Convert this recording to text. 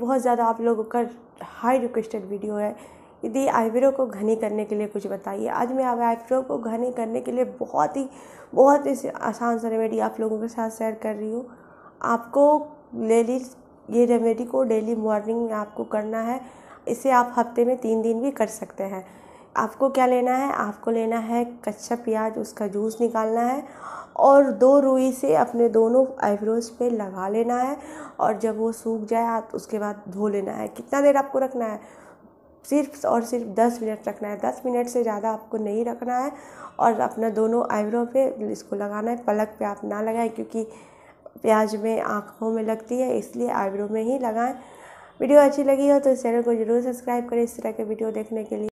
बहुत ज़्यादा आप लोगों का हाई रिक्वेस्टेड वीडियो है यदि आईब्रो को घने करने के लिए कुछ बताइए आज मैं आप आईब्रो को घने करने के लिए बहुत ही बहुत ही आसान सा रेमेडी आप लोगों के साथ शेयर कर रही हूँ आपको डेली ये रेमेडी को डेली मॉर्निंग में आपको करना है इसे आप हफ्ते में तीन दिन भी कर सकते हैं आपको क्या लेना है आपको लेना है कच्चा प्याज उसका जूस निकालना है और दो रुई से अपने दोनों आईब्रोज पे लगा लेना है और जब वो सूख जाए तो उसके बाद धो लेना है कितना देर आपको रखना है सिर्फ और सिर्फ दस मिनट रखना है दस मिनट से ज़्यादा आपको नहीं रखना है और अपना दोनों आईब्रो पे इसको लगाना है पलक पे आप ना लगाएं क्योंकि प्याज में आँखों में लगती है इसलिए आईब्रो में ही लगाएं वीडियो अच्छी लगी हो तो इस चैनल को जरूर सब्सक्राइब करें इस तरह के वीडियो देखने के लिए